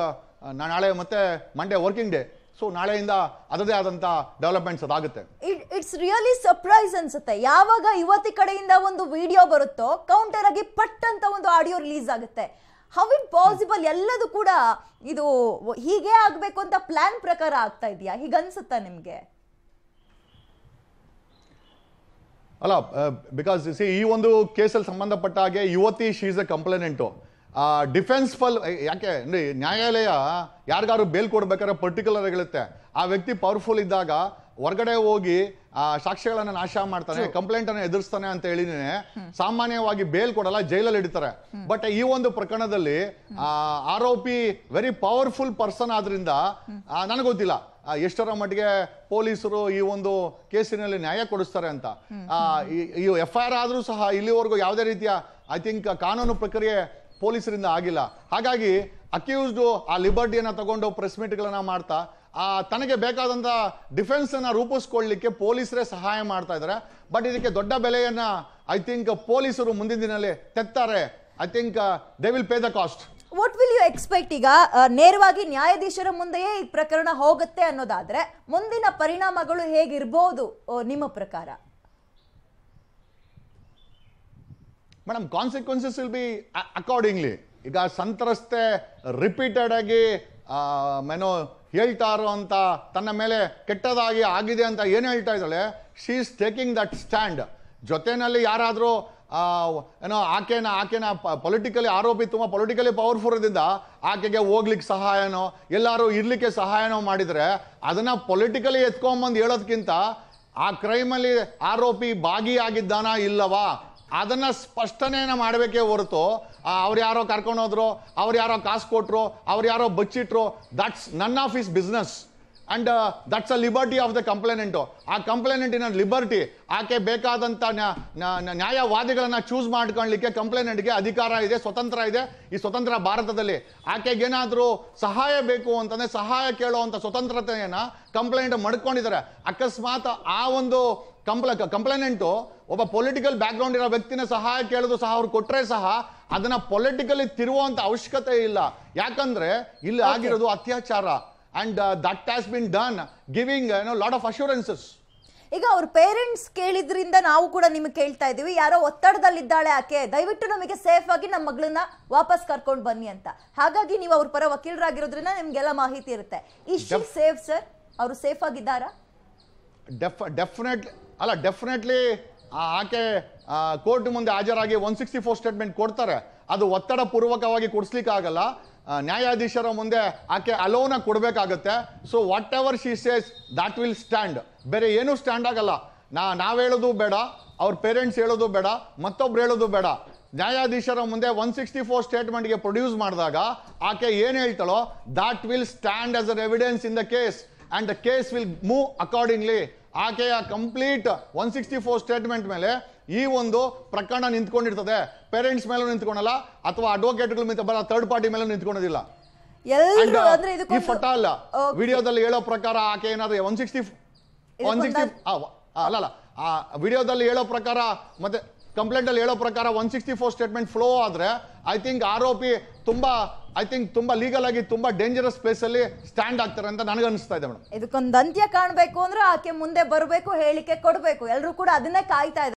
[SPEAKER 2] ನಾಳೆ ಮತ್ತೆ ಮಂಡೇ ವರ್ಕಿಂಗ್ ಡೇ ಸೊ ನಾಳೆಯಿಂದ ಅದರದೇ ಆದಂತ ಡೆವಲಪ್ಮೆಂಟ್ಸ್ ಅದಾಗುತ್ತೆ
[SPEAKER 1] ಇಟ್ಸ್ ರಿಯಲಿ ಸರ್ಪ್ರೈಸ್ ಅನ್ಸುತ್ತೆ ಯಾವಾಗ ಯುವತಿ ಕಡೆಯಿಂದ ಒಂದು ವಿಡಿಯೋ ಬರುತ್ತೋ ಕೌಂಟರ್ ಆಗಿ ಪಟ್ ಅಂತ ಒಂದು ಆಡಿಯೋ ರಿಲೀಸ್ ಆಗುತ್ತೆ ಹೌ ಇಟ್ ಪಾಸಿಬಲ್ ಎಲ್ಲದೂ ಕೂಡ ಇದು ಹೀಗೆ ಆಗಬೇಕು ಅಂತ ಪ್ಲಾನ್ ಪ್ರಕಾರ ಆಗ್ತಾ ಇದೆಯಾ ಹೀಗನ್ಸುತ್ತಾ ನಿಮಗೆ
[SPEAKER 2] ಅಲ್ಲ ಬಿಕಾಸ್ ಸಿ ಈ ಒಂದು ಕೇಸಲ್ಲಿ ಸಂಬಂಧಪಟ್ಟ ಹಾಗೆ ಯುವತಿ she is a complainant defence full ಯಾಕೆ ಅಂದರೆ ನ್ಯಾಯಾಲಯ ಯಾರಿಗಾರು ಬೇಲ್ ಕೊಡ್ಬೇಕಾದ್ರೆ ಪರ್ಟಿಕ್ಯುಲರ್ ಆಗಿರುತ್ತೆ ಆ ವ್ಯಕ್ತಿ ಪವರ್ಫುಲ್ ಇದ್ದಾಗ ಹೊರಗಡೆ ಹೋಗಿ ಸಾಕ್ಷ್ಯಗಳನ್ನು ನಾಶ ಮಾಡ್ತಾನೆ ಕಂಪ್ಲೇಂಟ್ ಅನ್ನು ಎದುರಿಸ್ತಾನೆ ಅಂತ ಹೇಳಿನೇ ಸಾಮಾನ್ಯವಾಗಿ ಬೇಲ್ ಕೊಡಲ್ಲ ಜೈಲಲ್ಲಿ ಇಡ್ತಾರೆ ಬಟ್ ಈ ಒಂದು ಪ್ರಕರಣದಲ್ಲಿ ಆರೋಪಿ ವೆರಿ ಪವರ್ಫುಲ್ ಪರ್ಸನ್ ಆದ್ರಿಂದ ನನಗೊತ್ತಿಲ್ಲ ಎಷ್ಟರ ಮಟ್ಟಿಗೆ ಪೊಲೀಸರು ಈ ಒಂದು ಕೇಸಿನಲ್ಲಿ ನ್ಯಾಯ ಕೊಡಿಸ್ತಾರೆ ಅಂತ ಈ ಎಫ್ ಐ ಆರ್ ಆದರೂ ಸಹ ಇಲ್ಲಿವರೆಗೂ ಯಾವುದೇ ರೀತಿಯ ಐ ಥಿಂಕ್ ಕಾನೂನು ಪ್ರಕ್ರಿಯೆ ಪೊಲೀಸರಿಂದ ಆಗಿಲ್ಲ ಹಾಗಾಗಿ ಅಕ್ಯೂಸ್ಡ್ ಆ ಲಿಬರ್ಟಿಯನ್ನು ತಗೊಂಡು ಪ್ರೆಸ್ ಮೀಟ್ಗಳನ್ನು ಮಾಡ್ತಾ ಆ ತನಗೆ ಬೇಕಾದಂಥ ಡಿಫೆನ್ಸನ್ನು ರೂಪಿಸ್ಕೊಳ್ಳಿಕ್ಕೆ ಪೊಲೀಸರೇ ಸಹಾಯ ಮಾಡ್ತಾ ಇದ್ದಾರೆ ಬಟ್ ಇದಕ್ಕೆ ದೊಡ್ಡ ಬೆಲೆಯನ್ನು ಐ ಥಿಂಕ್ ಪೊಲೀಸರು ಮುಂದಿನ ದಿನದಲ್ಲಿ ತೆತ್ತಾರೆ I think they will pay the cost
[SPEAKER 1] what will you expect ಈಗ ನೇರವಾಗಿ ನ್ಯಾಯಾಧೀಶರ ಮುಂದೆಯೇ ಈ ಪ್ರಕರಣ ಹೋಗುತ್ತೆ ಅನ್ನೋದಾದ್ರೆ ಮುಂದಿನ ಪರಿಣಾಮಗಳು ಹೇಗಿರ್ಬೋದು ನಿಮ್ಮ ಪ್ರಕಾರ
[SPEAKER 2] madam consequences will be accordingly ಈಗ ಸಂತ್ರಸ್ತೆ ರಿಪೀಟೆಡ್ ಆಗಿ ಮೇನೋ ಹೇಳ್ತಾ ಅಂತ ತನ್ನ ಮೇಲೆ ಕೆಟ್ಟದಾಗಿ ಆಗಿದೆ ಅಂತ ಏನು ಹೇಳ್ತಾ ಇದ್ದಾಳೆ she is taking that stand ಜೊತೆಯಲ್ಲಿ ಯಾರಾದರೂ ಏನೋ ಆಕೆನ ಆಕೆನ ಪೊಲಿಟಿಕಲಿ ಆರೋಪಿ ತುಂಬ ಪೊಲಿಟಿಕಲಿ ಪವರ್ಫುಲ್ ಇದ್ದ ಆಕೆಗೆ ಹೋಗ್ಲಿಕ್ಕೆ ಸಹಾಯನೋ ಎಲ್ಲರೂ ಇರಲಿಕ್ಕೆ ಸಹಾಯನೋ ಮಾಡಿದರೆ ಅದನ್ನು ಪೊಲಿಟಿಕಲಿ ಎತ್ಕೊಂಬಂದು ಹೇಳೋದಕ್ಕಿಂತ ಆ ಕ್ರೈಮಲ್ಲಿ ಆರೋಪಿ ಭಾಗಿಯಾಗಿದ್ದಾನ ಇಲ್ಲವಾ ಅದನ್ನು ಸ್ಪಷ್ಟನೇನ ಮಾಡಬೇಕೇ ಹೊರತು ಅವ್ರು ಯಾರೋ ಕರ್ಕೊಂಡು ಹೋದ್ರು ಅವ್ರು ಯಾರೋ ಕಾಸು ಕೊಟ್ಟರು ಅವ್ರು ಯಾರೋ ಬಚ್ಚಿಟ್ರು that's none of his business and that's a liberty of the complainant ಆ ಕಂಪ್ಲೇನೆಂಟಿನ ಲಿಬರ್ಟಿ ಆಕೆ ಬೇಕಾದಂಥ ನ್ಯಾಯವಾದಿಗಳನ್ನು ಚೂಸ್ ಮಾಡ್ಕೊಳ್ಳಿಕ್ಕೆ ಕಂಪ್ಲೇನೆಂಟ್ಗೆ ಅಧಿಕಾರ ಇದೆ ಸ್ವತಂತ್ರ ಇದೆ ಈ ಸ್ವತಂತ್ರ ಭಾರತದಲ್ಲಿ ಆಕೆಗೇನಾದರೂ ಸಹಾಯ ಬೇಕು ಅಂತಂದರೆ ಸಹಾಯ ಕೇಳುವಂಥ ಸ್ವತಂತ್ರತೆಯನ್ನು ಕಂಪ್ಲೇಂಟ್ ಮಡ್ಕೊಂಡಿದ್ದಾರೆ ಅಕಸ್ಮಾತ್ ಆ ಒಂದು ಕಂಪ್ಲ ಕಂಪ್ಲೇನೆಂಟು ಒಬ್ಬ ಪೊಲಿಟಿಕಲ್ ಬ್ಯಾಕ್ಗ್ರೌಂಡ್ ಇರೋ ವ್ಯಕ್ತಿನ ಸಹಾಯ ಕೇಳೋದು ಸಹ ಅವ್ರು ಕೊಟ್ಟರೆ ಸಹ ಅದನ್ನು ಪೊಲಿಟಿಕಲಿ ತಿರುವಂಥ ಅವಶ್ಯಕತೆ ಇಲ್ಲ ಯಾಕಂದರೆ ಇಲ್ಲಿ ಆಗಿರೋದು ಅತ್ಯಾಚಾರ and that has been done giving ಏನೋ ಲಾಟ್ ಆಫ್ ಅಶ್ಯೂರೆನ್ಸಸ್ ಈಗ
[SPEAKER 1] ಅವ್ರ ಪೇರೆಂಟ್ಸ್ ಕೇಳಿದ್ರಿಂದ ನಾವು ಕೂಡ ನಿಮಗೆ ಕೇಳ್ತಾ ಇದೀವಿ ಯಾರೋ ಒತ್ತಡದಲ್ಲಿದ್ದಾಳೆ ಆಕೆ ದಯವಿಟ್ಟು ನಮಗೆ ಸೇಫ್ ಆಗಿ ನಮ್ಮ ಮಗಳನ್ನ ವಾಪಸ್ ಕರ್ಕೊಂಡು ಬನ್ನಿ ಅಂತ ಹಾಗಾಗಿ ನೀವು ಅವ್ರ ಪರ ವಕೀಲರಾಗಿರೋದ್ರಿಂದ ನಿಮ್ಗೆಲ್ಲ ಮಾಹಿತಿ ಇರುತ್ತೆ ಇಷ್ಟು ಸೇಫ್ ಸರ್ ಅವರು ಸೇಫ್ ಆಗಿದ್ದಾರಾ
[SPEAKER 2] ಡೆಫ್ ಡೆಫಿನೆಟ್ಲಿ ಅಲ್ಲ ಡೆಫಿನೆಟ್ಲಿ ಆಕೆ ಕೋರ್ಟ್ ಮುಂದೆ ಹಾಜರಾಗಿ ಒನ್ ಸಿಕ್ಸ್ಟಿ ಫೋರ್ ಸ್ಟೇಟ್ಮೆಂಟ್ ಕೊಡ್ತಾರೆ ಅದು ಒತ್ತಡ ಪೂರ್ವಕವಾಗಿ ಕೊಡಿಸ್ಲಿಕ್ಕೆ ಆಗಲ್ಲ ನ್ಯಾಯಾಧೀಶರ ಮುಂದೆ ಆಕೆ ಅಲೋನ ಕೊಡಬೇಕಾಗತ್ತೆ so whatever she says that will stand ಬೇರೆ ಏನು ಸ್ಟ್ಯಾಂಡ್ ಆಗಲ್ಲ ನಾ ನಾವು ಹೇಳೋದು ಬೇಡ ಅವ್ರ ಪೇರೆಂಟ್ಸ್ ಹೇಳೋದು ಬೇಡ ಮತ್ತೊಬ್ರು ಹೇಳೋದು ಬೇಡ ನ್ಯಾಯಾಧೀಶರ ಮುಂದೆ ಒನ್ ಸಿಕ್ಸ್ಟಿ ಫೋರ್ ಸ್ಟೇಟ್ಮೆಂಟ್ಗೆ ಪ್ರೊಡ್ಯೂಸ್ ಮಾಡಿದಾಗ ಆಕೆ ಏನು ಹೇಳ್ತಾಳೋ that will stand as an evidence in the case and the case will move accordingly ಆಕೆಯ complete one sixty four statement ಮೇಲೆ ಈ ಒಂದು ಪ್ರಕರಣ ನಿಂತ್ಕೊಂಡಿರ್ತದೆ ಪೇರೆಂಟ್ಸ್ ಮೇಲೂ ನಿಂತ್ಕೊಳಲ್ಲ ಅಥವಾ ಅಡ್ವೊಕೇಟ್ಗಳ ಮೇಲೆ ಬರೋ ಥರ್ಡ್ ಪಾರ್ಟಿ ಮೇಲೂ ನಿಂತ್ಕೊಳೋದಿಲ್ಲ ಅಲ್ಲ ವಿಡಿಯೋದಲ್ಲಿ ಹೇಳೋ ಪ್ರಕಾರ ಆಕೆ ಏನಾದ್ರೆ ಒನ್ ಸಿಕ್ಸ್ಟಿ ಒನ್ ಸಿಕ್ಸ್ಟಿ ಅಲ್ಲ ಅಲ್ಲ ಆ ವಿಡಿಯೋದಲ್ಲಿ ಹೇಳೋ ಪ್ರಕಾರ ಮತ್ತೆ ಕಂಪ್ಲೇಂಟ್ ಅಲ್ಲಿ ಹೇಳೋ ಪ್ರಕಾರ one sixty four statement flow ಆದ್ರೆ ಐ ಥಿಂಕ್ ಆರೋಪಿ ತುಂಬಾ ಐ ಥಿಂಕ್ ತುಂಬಾ ಲೀಗಲ್ ಆಗಿ ತುಂಬಾ ಡೇಂಜರಸ್ ಪ್ಲೇಸ್ ಅಲ್ಲಿ ಸ್ಟ್ಯಾಂಡ್ ಆಗ್ತಾರೆ ಅಂತ ನನಗೆ ಅನಿಸ್ತಾ ಇದೆ ಮೇಡಮ್
[SPEAKER 1] ಇದಕ್ಕೊಂದು ಅಂತ್ಯ ಕಾಣಬೇಕು ಅಂದ್ರೆ ಆಕೆ ಮುಂದೆ ಬರಬೇಕು ಹೇಳಿಕೆ ಕೊಡಬೇಕು ಎಲ್ಲರೂ ಕೂಡ ಅದನ್ನೇ ಕಾಯ್ತಾ ಇದ್ದಾರೆ